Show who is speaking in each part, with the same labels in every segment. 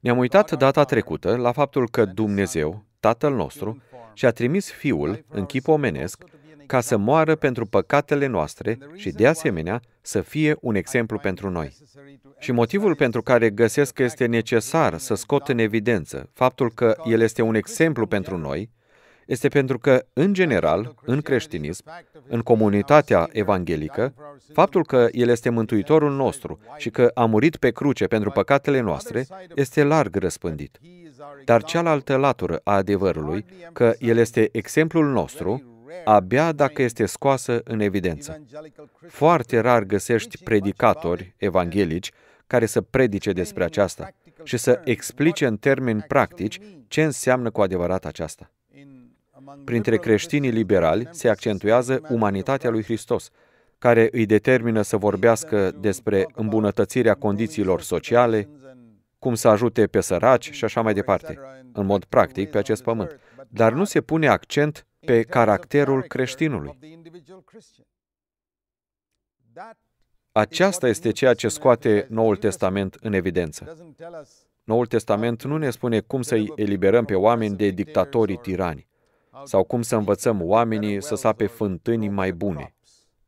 Speaker 1: Ne-am uitat data trecută la faptul că Dumnezeu, Tatăl nostru, și-a trimis Fiul în chip omenesc ca să moară pentru păcatele noastre și, de asemenea, să fie un exemplu pentru noi. Și motivul pentru care găsesc că este necesar să scot în evidență faptul că El este un exemplu pentru noi este pentru că, în general, în creștinism, în comunitatea evanghelică, faptul că El este Mântuitorul nostru și că a murit pe cruce pentru păcatele noastre este larg răspândit. Dar cealaltă latură a adevărului, că El este exemplul nostru, abia dacă este scoasă în evidență. Foarte rar găsești predicatori evanghelici care să predice despre aceasta și să explice în termeni practici ce înseamnă cu adevărat aceasta. Printre creștinii liberali se accentuează umanitatea lui Hristos, care îi determină să vorbească despre îmbunătățirea condițiilor sociale, cum să ajute pe săraci și așa mai departe, în mod practic pe acest pământ. Dar nu se pune accent pe caracterul creștinului. Aceasta este ceea ce scoate Noul Testament în evidență. Noul Testament nu ne spune cum să-i eliberăm pe oameni de dictatorii tirani sau cum să învățăm oamenii să sape fântânii mai bune,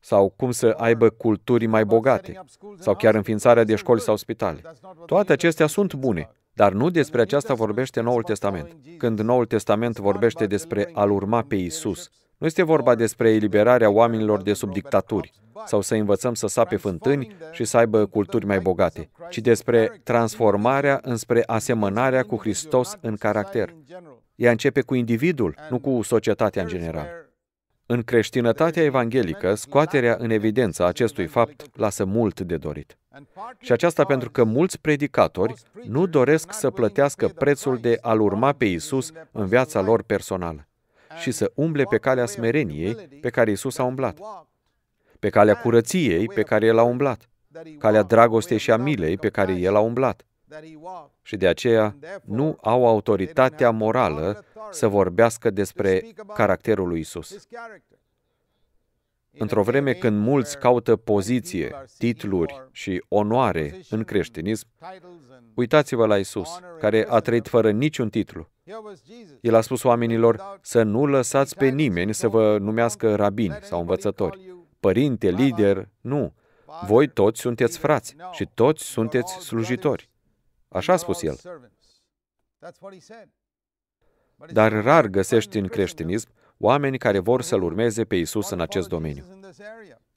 Speaker 1: sau cum să aibă culturi mai bogate, sau chiar înființarea de școli sau spitale. Toate acestea sunt bune, dar nu despre aceasta vorbește Noul Testament. Când Noul Testament vorbește despre a-L urma pe Isus, nu este vorba despre eliberarea oamenilor de sub dictaturi sau să învățăm să sape fântâni și să aibă culturi mai bogate, ci despre transformarea înspre asemănarea cu Hristos în caracter. Ea începe cu individul, nu cu societatea în general. În creștinătatea evanghelică, scoaterea în evidență acestui fapt lasă mult de dorit. Și aceasta pentru că mulți predicatori nu doresc să plătească prețul de a-L urma pe Isus în viața lor personală și să umble pe calea smereniei pe care Isus a umblat, pe calea curăției pe care El a umblat, calea dragostei și a milei pe care El a umblat, și de aceea nu au autoritatea morală să vorbească despre caracterul lui Isus. Într-o vreme când mulți caută poziție, titluri și onoare în creștinism, uitați-vă la Isus, care a trăit fără niciun titlu. El a spus oamenilor să nu lăsați pe nimeni să vă numească rabini sau învățători, părinte, lider, nu. Voi toți sunteți frați și toți sunteți slujitori. Așa a spus el. Dar rar găsești în creștinism oameni care vor să-L urmeze pe Isus în acest domeniu.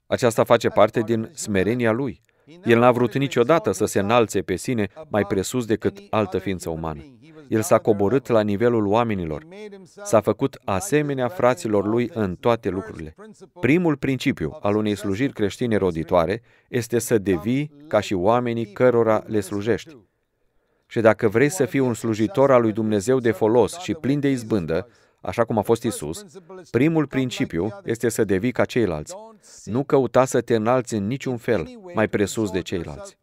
Speaker 1: Aceasta face parte din smerenia Lui. El n-a vrut niciodată să se înalțe pe sine mai presus decât altă ființă umană. El s-a coborât la nivelul oamenilor. S-a făcut asemenea fraților lui în toate lucrurile. Primul principiu al unei slujiri creștine roditoare este să devii ca și oamenii cărora le slujești. Și dacă vrei să fii un slujitor al lui Dumnezeu de folos și plin de izbândă, așa cum a fost Isus, primul principiu este să devii ca ceilalți. Nu căuta să te înalți în niciun fel mai presus de ceilalți.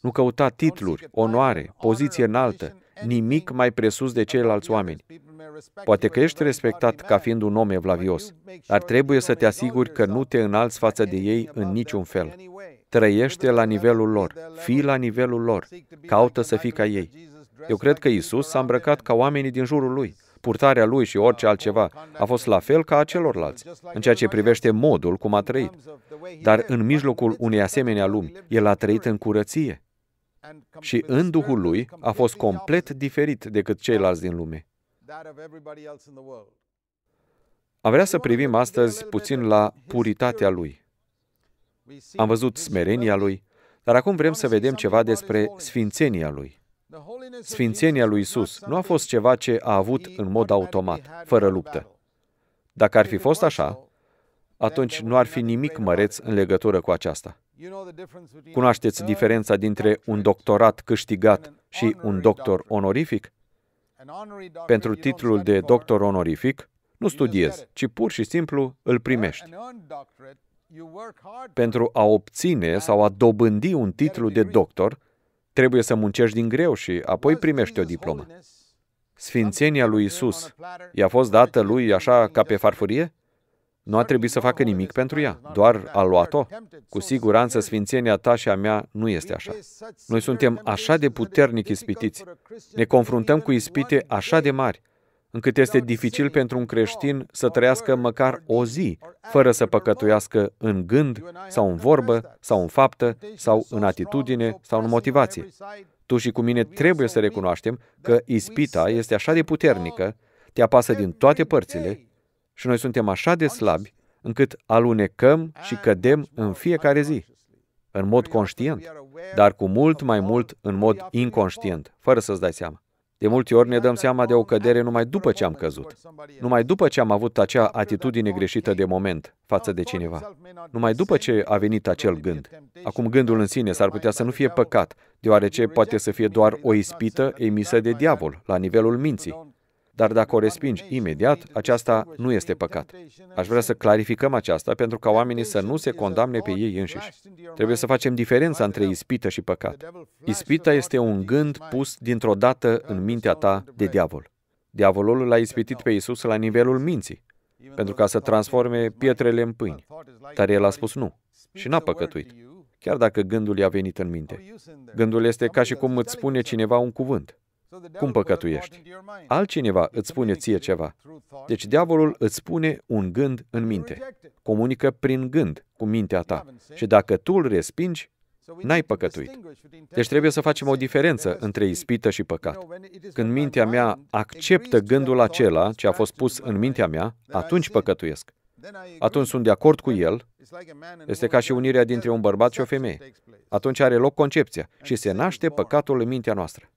Speaker 1: Nu căuta titluri, onoare, poziție înaltă, nimic mai presus de ceilalți oameni. Poate că ești respectat ca fiind un om evlavios, dar trebuie să te asiguri că nu te înalți față de ei în niciun fel trăiește la nivelul lor, fii la nivelul lor, caută să fii ca ei. Eu cred că Isus s-a îmbrăcat ca oamenii din jurul lui. Purtarea lui și orice altceva a fost la fel ca a celorlalți, în ceea ce privește modul cum a trăit. Dar în mijlocul unei asemenea lumi, el a trăit în curăție. Și în Duhul lui a fost complet diferit decât ceilalți din lume. Am vrea să privim astăzi puțin la puritatea lui. Am văzut smerenia lui, dar acum vrem să vedem ceva despre sfințenia lui. Sfințenia lui Isus nu a fost ceva ce a avut în mod automat, fără luptă. Dacă ar fi fost așa, atunci nu ar fi nimic măreț în legătură cu aceasta. Cunoașteți diferența dintre un doctorat câștigat și un doctor onorific? Pentru titlul de doctor onorific, nu studiezi, ci pur și simplu îl primești. Pentru a obține sau a dobândi un titlu de doctor, trebuie să muncești din greu și apoi primești o diplomă. Sfințenia lui Isus i-a fost dată lui așa ca pe farfurie? Nu a trebuit să facă nimic pentru ea, doar a luat-o. Cu siguranță sfințenia ta și a mea nu este așa. Noi suntem așa de puternic ispitiți. Ne confruntăm cu ispite așa de mari încât este dificil pentru un creștin să trăiască măcar o zi fără să păcătuiască în gând sau în vorbă sau în faptă sau în atitudine sau în motivație. Tu și cu mine trebuie să recunoaștem că ispita este așa de puternică, te apasă din toate părțile și noi suntem așa de slabi încât alunecăm și cădem în fiecare zi, în mod conștient, dar cu mult mai mult în mod inconștient, fără să-ți dai seama. De multe ori ne dăm seama de o cădere numai după ce am căzut, numai după ce am avut acea atitudine greșită de moment față de cineva, numai după ce a venit acel gând. Acum gândul în sine s-ar putea să nu fie păcat, deoarece poate să fie doar o ispită emisă de diavol la nivelul minții, dar dacă o respingi imediat, aceasta nu este păcat. Aș vrea să clarificăm aceasta pentru ca oamenii să nu se condamne pe ei înșiși. Trebuie să facem diferența între ispită și păcat. Ispita este un gând pus dintr-o dată în mintea ta de diavol. Diavolul l-a ispitit pe Isus la nivelul minții, pentru ca să transforme pietrele în pâini. Dar el a spus nu și n-a păcătuit, chiar dacă gândul i-a venit în minte. Gândul este ca și cum îți spune cineva un cuvânt cum păcătuiești. Altcineva îți spune ție ceva. Deci diavolul îți spune un gând în minte. Comunică prin gând cu mintea ta. Și dacă tu îl respingi, n-ai păcătuit. Deci trebuie să facem o diferență între ispită și păcat. Când mintea mea acceptă gândul acela ce a fost pus în mintea mea, atunci păcătuiesc. Atunci sunt de acord cu el. Este ca și unirea dintre un bărbat și o femeie. Atunci are loc concepția și se naște păcatul în mintea noastră.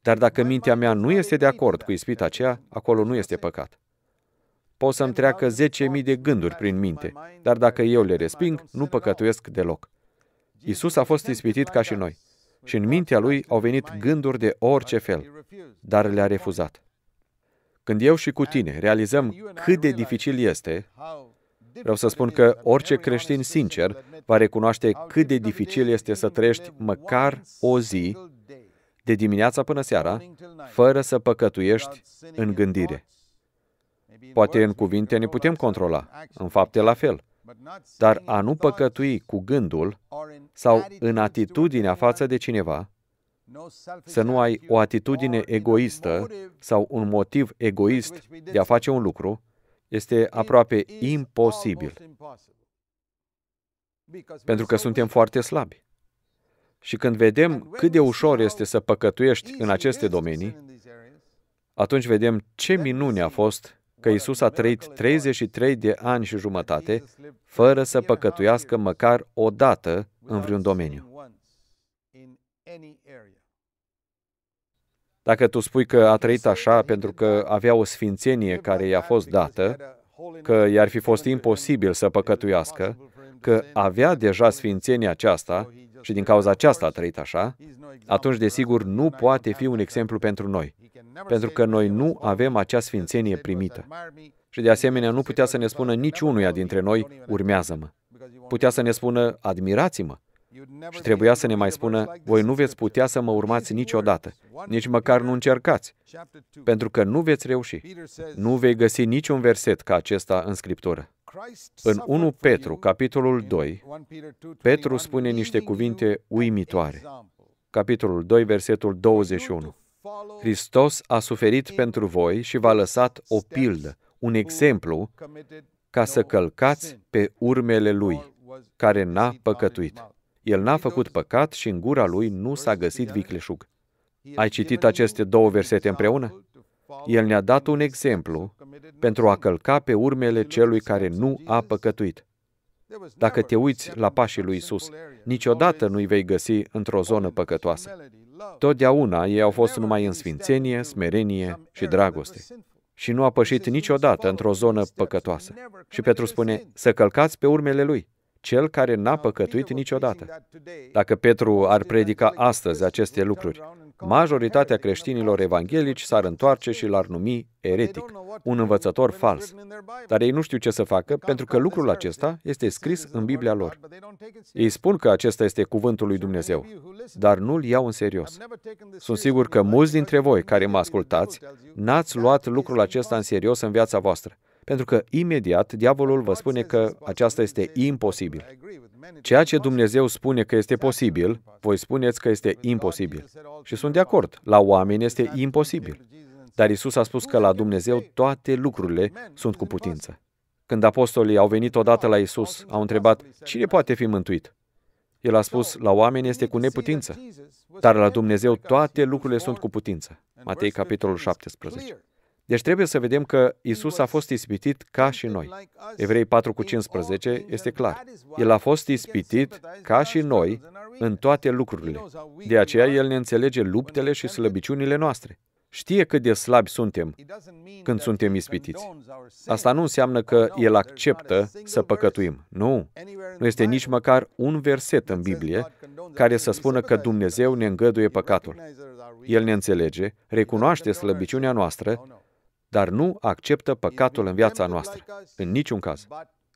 Speaker 1: Dar dacă mintea mea nu este de acord cu ispita aceea, acolo nu este păcat. Pot să-mi treacă 10.000 de gânduri prin minte, dar dacă eu le resping, nu păcătuiesc deloc. Isus a fost ispitit ca și noi și în mintea lui au venit gânduri de orice fel, dar le-a refuzat. Când eu și cu tine realizăm cât de dificil este, vreau să spun că orice creștin sincer va recunoaște cât de dificil este să trăiești măcar o zi de dimineața până seara, fără să păcătuiești în gândire. Poate în cuvinte ne putem controla, în fapte la fel. Dar a nu păcătui cu gândul sau în atitudinea față de cineva, să nu ai o atitudine egoistă sau un motiv egoist de a face un lucru, este aproape imposibil. Pentru că suntem foarte slabi. Și când vedem cât de ușor este să păcătuiești în aceste domenii, atunci vedem ce minune a fost că Isus a trăit 33 de ani și jumătate fără să păcătuiască măcar o dată în vreun domeniu. Dacă tu spui că a trăit așa pentru că avea o sfințenie care i-a fost dată, că i-ar fi fost imposibil să păcătuiască, că avea deja sfințenia aceasta și din cauza aceasta a trăit așa, atunci, desigur, nu poate fi un exemplu pentru noi, pentru că noi nu avem acea sfințenie primită. Și de asemenea, nu putea să ne spună niciunuia dintre noi, urmează-mă. Putea să ne spună, admirați-mă. Și trebuia să ne mai spună, voi nu veți putea să mă urmați niciodată, nici măcar nu încercați, pentru că nu veți reuși. Nu vei găsi niciun verset ca acesta în Scriptură. În 1 Petru, capitolul 2, Petru spune niște cuvinte uimitoare. Capitolul 2, versetul 21. Hristos a suferit pentru voi și v-a lăsat o pildă, un exemplu, ca să călcați pe urmele lui, care n-a păcătuit. El n-a făcut păcat și în gura lui nu s-a găsit vicleșug. Ai citit aceste două versete împreună? El ne-a dat un exemplu pentru a călca pe urmele celui care nu a păcătuit. Dacă te uiți la pașii lui Isus, niciodată nu-i vei găsi într-o zonă păcătoasă. Totdeauna ei au fost numai în sfințenie, smerenie și dragoste. Și nu a pășit niciodată într-o zonă păcătoasă. Și Petru spune, să călcați pe urmele lui, cel care n-a păcătuit niciodată. Dacă Petru ar predica astăzi aceste lucruri, majoritatea creștinilor evanghelici s-ar întoarce și l-ar numi eretic, un învățător fals. Dar ei nu știu ce să facă, pentru că lucrul acesta este scris în Biblia lor. Ei spun că acesta este cuvântul lui Dumnezeu, dar nu-l iau în serios. Sunt sigur că mulți dintre voi care mă ascultați, n-ați luat lucrul acesta în serios în viața voastră. Pentru că imediat diavolul vă spune că aceasta este imposibil. Ceea ce Dumnezeu spune că este posibil, voi spuneți că este imposibil. Și sunt de acord, la oameni este imposibil. Dar Isus a spus că la Dumnezeu toate lucrurile sunt cu putință. Când apostolii au venit odată la Isus, au întrebat, cine poate fi mântuit? El a spus, la oameni este cu neputință, dar la Dumnezeu toate lucrurile sunt cu putință. Matei, capitolul 17. Deci trebuie să vedem că Isus a fost ispitit ca și noi. Evrei 4 cu 15 este clar. El a fost ispitit ca și noi în toate lucrurile. De aceea El ne înțelege luptele și slăbiciunile noastre. Știe cât de slabi suntem când suntem ispitiți. Asta nu înseamnă că El acceptă să păcătuim. Nu. Nu este nici măcar un verset în Biblie care să spună că Dumnezeu ne îngăduie păcatul. El ne înțelege, recunoaște slăbiciunea noastră oh, dar nu acceptă păcatul în viața noastră, în niciun caz.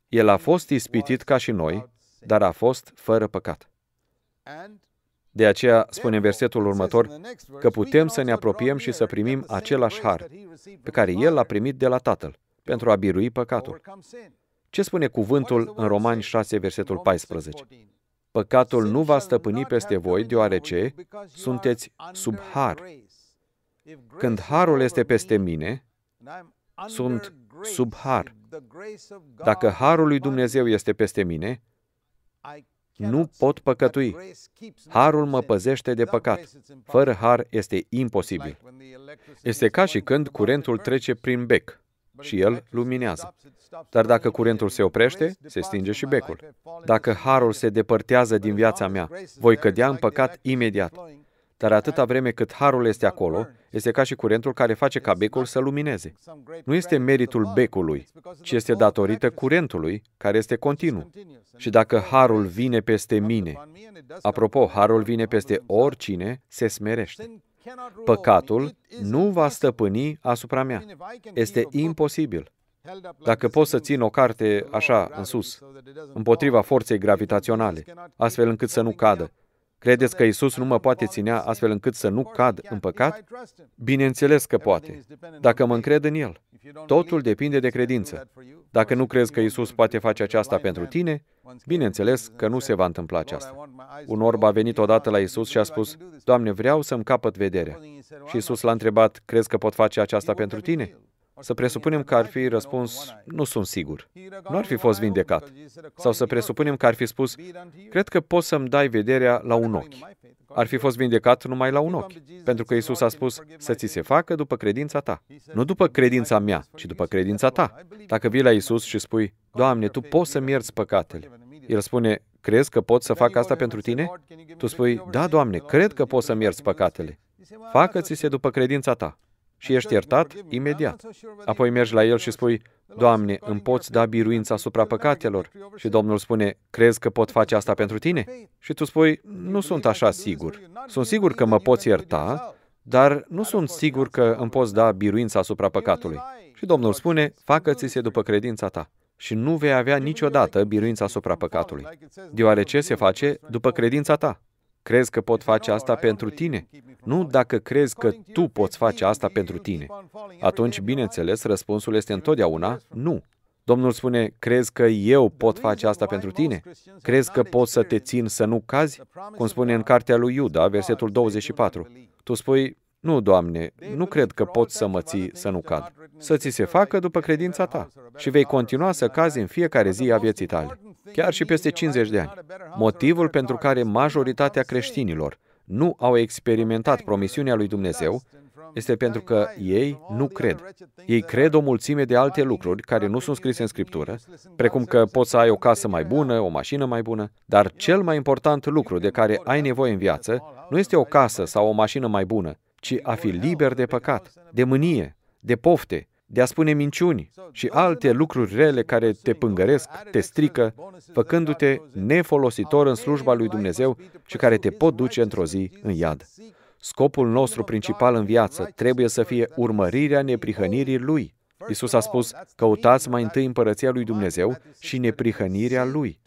Speaker 1: El a fost ispitit ca și noi, dar a fost fără păcat. De aceea spune în versetul următor că putem să ne apropiem și să primim același har pe care El l-a primit de la Tatăl pentru a birui păcatul. Ce spune cuvântul în Romani 6, versetul 14? Păcatul nu va stăpâni peste voi deoarece sunteți sub har. Când harul este peste mine, sunt sub har. Dacă harul lui Dumnezeu este peste mine, nu pot păcătui. Harul mă păzește de păcat. Fără har este imposibil. Este ca și când curentul trece prin bec și el luminează. Dar dacă curentul se oprește, se stinge și becul. Dacă harul se depărtează din viața mea, voi cădea în păcat imediat. Dar atâta vreme cât harul este acolo, este ca și curentul care face ca becul să lumineze. Nu este meritul becului, ci este datorită curentului, care este continuu. Și dacă harul vine peste mine, apropo, harul vine peste oricine se smerește. Păcatul nu va stăpâni asupra mea. Este imposibil. Dacă pot să țin o carte așa, în sus, împotriva forței gravitaționale, astfel încât să nu cadă, Credeți că Isus nu mă poate ținea astfel încât să nu cad în păcat? Bineînțeles că poate, dacă mă încred în El. Totul depinde de credință. Dacă nu crezi că Isus poate face aceasta pentru tine, bineînțeles că nu se va întâmpla aceasta. Un orb a venit odată la Isus și a spus, Doamne, vreau să-mi capăt vederea. Și Isus l-a întrebat, crezi că pot face aceasta pentru tine? Să presupunem că ar fi răspuns, nu sunt sigur. Nu ar fi fost vindecat. Sau să presupunem că ar fi spus, cred că poți să-mi dai vederea la un ochi. Ar fi fost vindecat numai la un ochi, pentru că Isus a spus să ți se facă după credința ta. Nu după credința mea, ci după credința ta. Dacă vii la Isus și spui, Doamne, Tu poți să-mi ierți păcatele. El spune, crezi că pot să fac asta pentru tine? Tu spui, da, Doamne, cred că pot să-mi ierți păcatele. Facă-ți-se după credința ta și ești iertat imediat. Apoi mergi la el și spui, Doamne, îmi poți da biruința asupra păcatelor? Și Domnul spune, crezi că pot face asta pentru tine? Și tu spui, nu sunt așa sigur. Sunt sigur că mă poți ierta, dar nu sunt sigur că îmi poți da biruința asupra păcatului. Și Domnul spune, facă-ți-se după credința ta și nu vei avea niciodată biruința asupra păcatului, deoarece se face după credința ta. Crezi că pot face asta pentru tine? Nu dacă crezi că tu poți face asta pentru tine. Atunci, bineînțeles, răspunsul este întotdeauna nu. Domnul spune, crezi că eu pot face asta pentru tine? Crezi că pot să te țin să nu cazi? Cum spune în cartea lui Iuda, versetul 24. Tu spui, nu, Doamne, nu cred că pot să mă ții să nu cad. Să ți se facă după credința ta și vei continua să cazi în fiecare zi a vieții tale chiar și peste 50 de ani. Motivul pentru care majoritatea creștinilor nu au experimentat promisiunea lui Dumnezeu este pentru că ei nu cred. Ei cred o mulțime de alte lucruri care nu sunt scrise în Scriptură, precum că poți să ai o casă mai bună, o mașină mai bună, dar cel mai important lucru de care ai nevoie în viață nu este o casă sau o mașină mai bună, ci a fi liber de păcat, de mânie, de pofte, de a spune minciuni și alte lucruri rele care te pângăresc, te strică, făcându-te nefolositor în slujba lui Dumnezeu și care te pot duce într-o zi în iad. Scopul nostru principal în viață trebuie să fie urmărirea neprihănirii Lui. Isus a spus, căutați mai întâi împărăția lui Dumnezeu și neprihănirea Lui.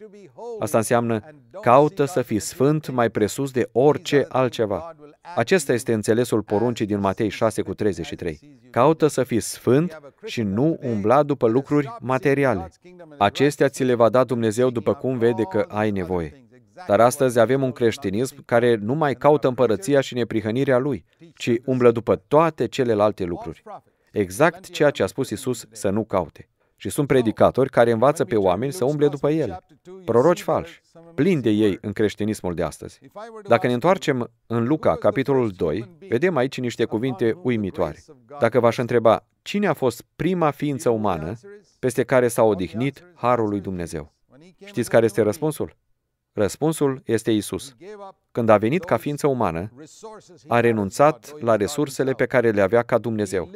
Speaker 1: Asta înseamnă caută să fii sfânt mai presus de orice altceva. Acesta este înțelesul poruncii din Matei 6 cu 33. Caută să fii sfânt și nu umbla după lucruri materiale. Acestea ți le va da Dumnezeu după cum vede că ai nevoie. Dar astăzi avem un creștinism care nu mai caută împărăția și neprihănirea lui, ci umblă după toate celelalte lucruri. Exact ceea ce a spus Isus să nu caute. Și sunt predicatori care învață pe oameni să umble după el. Proroci falși, plini de ei în creștinismul de astăzi. Dacă ne întoarcem în Luca, capitolul 2, vedem aici niște cuvinte uimitoare. Dacă v-aș întreba, cine a fost prima ființă umană peste care s-a odihnit Harul lui Dumnezeu? Știți care este răspunsul? Răspunsul este Isus. Când a venit ca ființă umană, a renunțat la resursele pe care le avea ca Dumnezeu.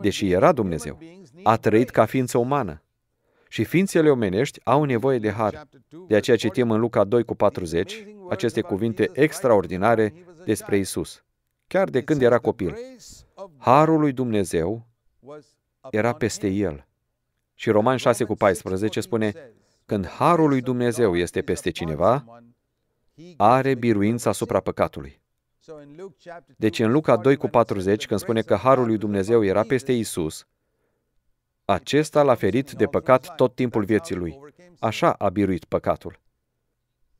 Speaker 1: Deși era Dumnezeu, a trăit ca ființă umană. Și ființele omenești au nevoie de har. De aceea citim în Luca 2 cu 40 aceste cuvinte extraordinare despre Isus, chiar de când era copil. Harul lui Dumnezeu era peste el. Și Roman 6 cu 14 spune, când harul lui Dumnezeu este peste cineva, are biruința asupra păcatului. Deci în Luca 2 cu 40, când spune că harul lui Dumnezeu era peste Isus, acesta l-a ferit de păcat tot timpul vieții lui. Așa a biruit păcatul.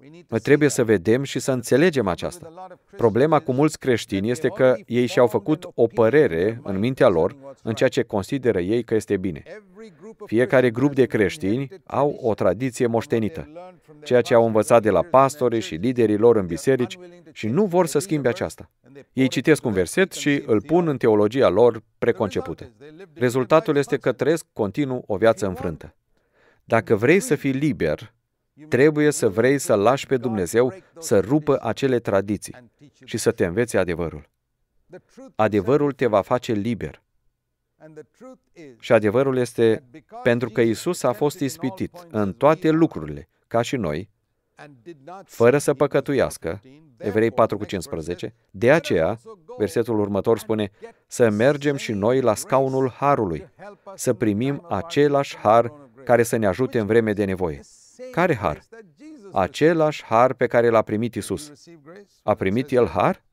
Speaker 1: Noi trebuie să vedem și să înțelegem aceasta. Problema cu mulți creștini este că ei și-au făcut o părere în mintea lor în ceea ce consideră ei că este bine. Fiecare grup de creștini au o tradiție moștenită, ceea ce au învățat de la pastori și liderii lor în biserici și nu vor să schimbe aceasta. Ei citesc un verset și îl pun în teologia lor preconcepută. Rezultatul este că trăiesc continuu o viață înfrântă. Dacă vrei să fii liber, Trebuie să vrei să lași pe Dumnezeu să rupă acele tradiții și să te înveți adevărul. Adevărul te va face liber. Și adevărul este pentru că Isus a fost ispitit în toate lucrurile, ca și noi, fără să păcătuiască, Evrei 4 cu 15, de aceea, versetul următor spune, să mergem și noi la scaunul Harului, să primim același Har care să ne ajute în vreme de nevoie. Care har? Același har pe care l-a primit Isus. A primit el har?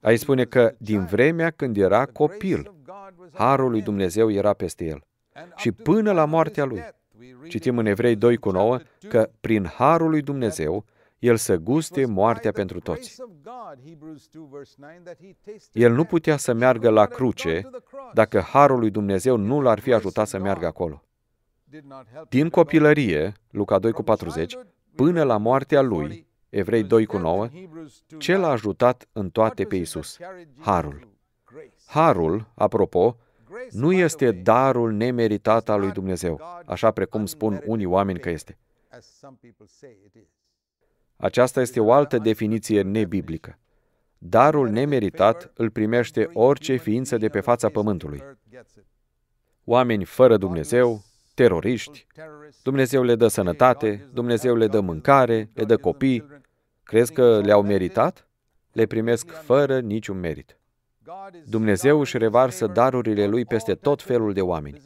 Speaker 1: Ai spune că din vremea când era copil, harul lui Dumnezeu era peste el. Și până la moartea lui. Citim în Evrei 2 cu 9 că prin harul lui Dumnezeu el să guste moartea pentru toți. El nu putea să meargă la cruce dacă harul lui Dumnezeu nu l-ar fi ajutat să meargă acolo. Din copilărie, Luca 2 cu 40, până la moartea lui, Evrei 2 cu 9, ce l-a ajutat în toate pe Isus? Harul. Harul, apropo, nu este darul nemeritat al lui Dumnezeu, așa precum spun unii oameni că este. Aceasta este o altă definiție nebiblică. Darul nemeritat îl primește orice ființă de pe fața pământului. Oameni fără Dumnezeu, teroriști, Dumnezeu le dă sănătate, Dumnezeu le dă mâncare, le dă copii. Crezi că le-au meritat? Le primesc fără niciun merit. Dumnezeu își revarsă darurile Lui peste tot felul de oameni.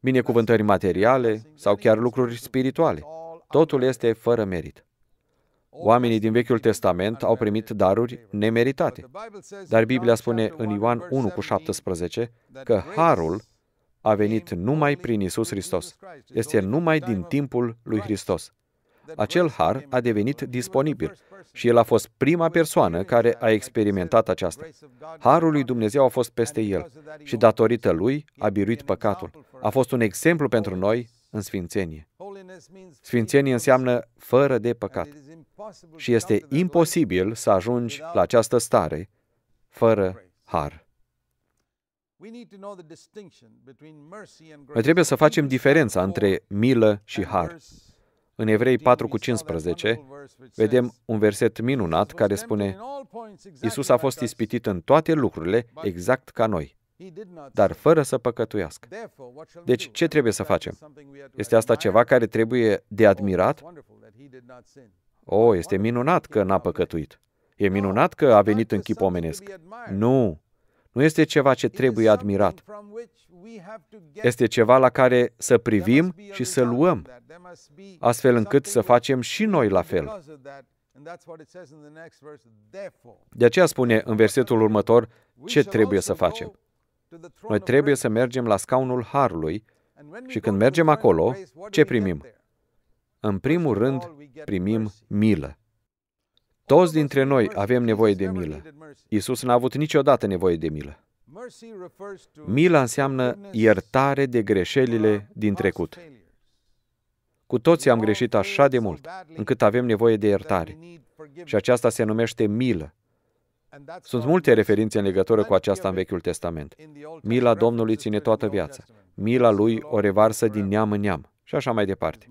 Speaker 1: Binecuvântări materiale sau chiar lucruri spirituale. Totul este fără merit. Oamenii din Vechiul Testament au primit daruri nemeritate. Dar Biblia spune în Ioan 1 cu 17 că harul a venit numai prin Isus Hristos. Este numai din timpul lui Hristos. Acel har a devenit disponibil și el a fost prima persoană care a experimentat aceasta. Harul lui Dumnezeu a fost peste el și datorită lui a biruit păcatul. A fost un exemplu pentru noi în sfințenie. Sfințenie înseamnă fără de păcat și este imposibil să ajungi la această stare fără har. Noi trebuie să facem diferența între milă și har. În Evrei 4 cu 15 vedem un verset minunat care spune Iisus a fost ispitit în toate lucrurile exact ca noi, dar fără să păcătuiască. Deci, ce trebuie să facem? Este asta ceva care trebuie oh, de admirat? O, oh, este minunat că n-a păcătuit. E minunat că a venit în chip omenesc. Nu, nu este ceva ce trebuie admirat. Este ceva la care să privim și să luăm, astfel încât să facem și noi la fel. De aceea spune în versetul următor ce trebuie să facem. Noi trebuie să mergem la scaunul Harului și când mergem acolo, ce primim? În primul rând, primim milă. Toți dintre noi avem nevoie de milă. Isus n-a avut niciodată nevoie de milă. Mila înseamnă iertare de greșelile din trecut. Cu toții am greșit așa de mult, încât avem nevoie de iertare. Și aceasta se numește milă. Sunt multe referințe în legătură cu aceasta în Vechiul Testament. Mila Domnului ține toată viața. Mila lui o revarsă din neam în neam. Și așa mai departe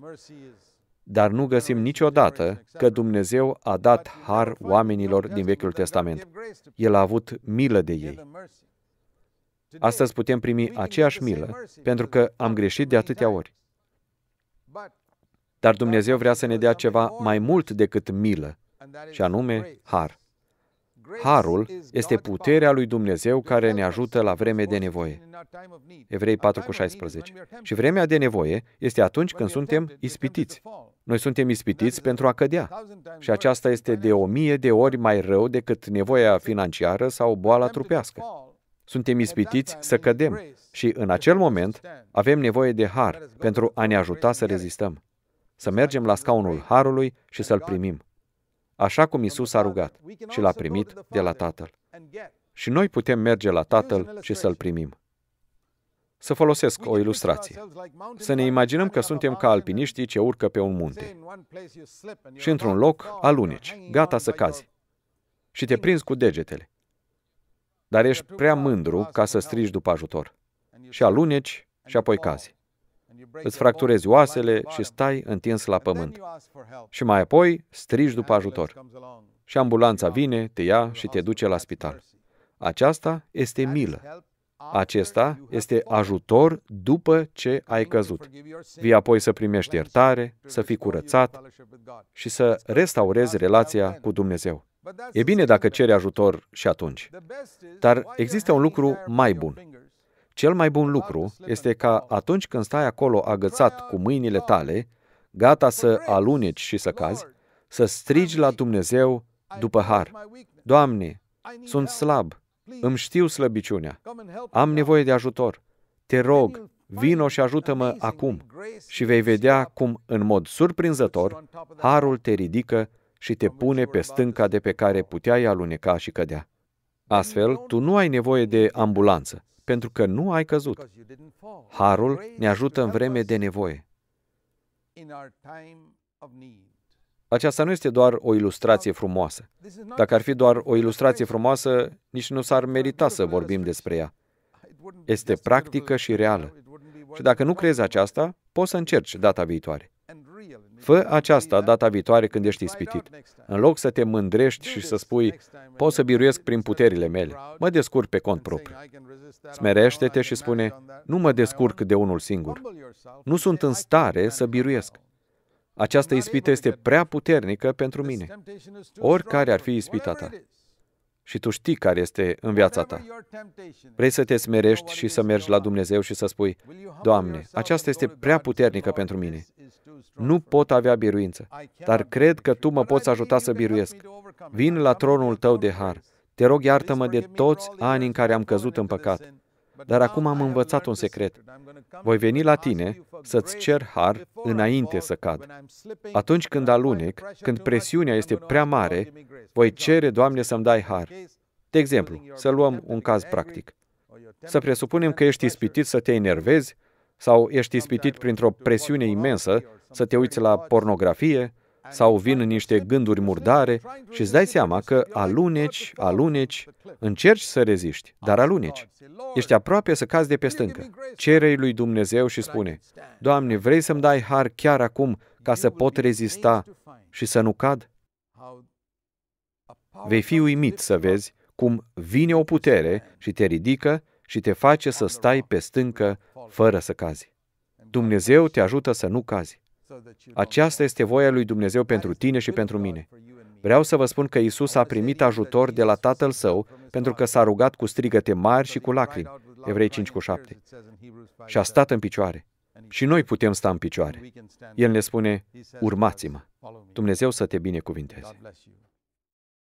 Speaker 1: dar nu găsim niciodată că Dumnezeu a dat har oamenilor din Vechiul Testament. El a avut milă de ei. Astăzi putem primi aceeași milă, pentru că am greșit de atâtea ori. Dar Dumnezeu vrea să ne dea ceva mai mult decât milă, și anume har. Harul este puterea lui Dumnezeu care ne ajută la vreme de nevoie. Evrei 4,16 Și vremea de nevoie este atunci când suntem ispitiți. Noi suntem ispitiți pentru a cădea. Și aceasta este de o mie de ori mai rău decât nevoia financiară sau boala trupească. Suntem ispitiți să cădem și în acel moment avem nevoie de har pentru a ne ajuta să rezistăm. Să mergem la scaunul harului și să-l primim așa cum Isus a rugat și l-a primit de la Tatăl. Și noi putem merge la Tatăl și să-L primim. Să folosesc o ilustrație. Să ne imaginăm că suntem ca alpiniștii ce urcă pe un munte și într-un loc aluneci, gata să cazi și te prinzi cu degetele. Dar ești prea mândru ca să strigi după ajutor și aluneci și apoi cazi îți fracturezi oasele și stai întins la pământ. Și mai apoi strigi după ajutor. Și ambulanța vine, te ia și te duce la spital. Aceasta este milă. Acesta este ajutor după ce ai căzut. Vii apoi să primești iertare, să fii curățat și să restaurezi relația cu Dumnezeu. E bine dacă ceri ajutor și atunci. Dar există un lucru mai bun. Cel mai bun lucru este ca atunci când stai acolo agățat cu mâinile tale, gata să aluneci și să cazi, să strigi la Dumnezeu după har. Doamne, sunt slab, îmi știu slăbiciunea, am nevoie de ajutor. Te rog, vino și ajută-mă acum și vei vedea cum, în mod surprinzător, harul te ridică și te pune pe stânca de pe care puteai aluneca și cădea. Astfel, tu nu ai nevoie de ambulanță pentru că nu ai căzut. Harul ne ajută în vreme de nevoie. Aceasta nu este doar o ilustrație frumoasă. Dacă ar fi doar o ilustrație frumoasă, nici nu s-ar merita să vorbim despre ea. Este practică și reală. Și dacă nu crezi aceasta, poți să încerci data viitoare. Fă aceasta data viitoare când ești ispitit. În loc să te mândrești și să spui, pot să biruiesc prin puterile mele, mă descurc pe cont propriu. Smerește-te și spune, nu mă descurc de unul singur. Nu sunt în stare să biruiesc. Această ispită este prea puternică pentru mine. Oricare ar fi ispita ta și tu știi care este în viața ta. Vrei să te smerești și să mergi la Dumnezeu și să spui, Doamne, aceasta este prea puternică pentru mine. Nu pot avea biruință, dar cred că Tu mă poți ajuta să biruiesc. Vin la tronul Tău de har. Te rog, iartă-mă de toți anii în care am căzut în păcat. Dar acum am învățat un secret. Voi veni la tine să-ți cer har înainte să cad. Atunci când alunec, când presiunea este prea mare, voi cere, Doamne, să-mi dai har. De exemplu, să luăm un caz practic. Să presupunem că ești ispitit să te enervezi sau ești ispitit printr-o presiune imensă să te uiți la pornografie sau vin în niște gânduri murdare și îți dai seama că aluneci, aluneci, încerci să reziști, dar aluneci. Ești aproape să cazi de pe stâncă. Cerei lui Dumnezeu și spune, Doamne, vrei să-mi dai har chiar acum ca să pot rezista și să nu cad? Vei fi uimit să vezi cum vine o putere și te ridică și te face să stai pe stâncă fără să cazi. Dumnezeu te ajută să nu cazi. Aceasta este voia lui Dumnezeu pentru tine și pentru mine. Vreau să vă spun că Isus a primit ajutor de la Tatăl Său pentru că s-a rugat cu strigăte mari și cu lacrimi, Evrei 5 cu 7, și a stat în picioare. Și noi putem sta în picioare. El ne spune, urmați-mă. Dumnezeu să te binecuvinteze.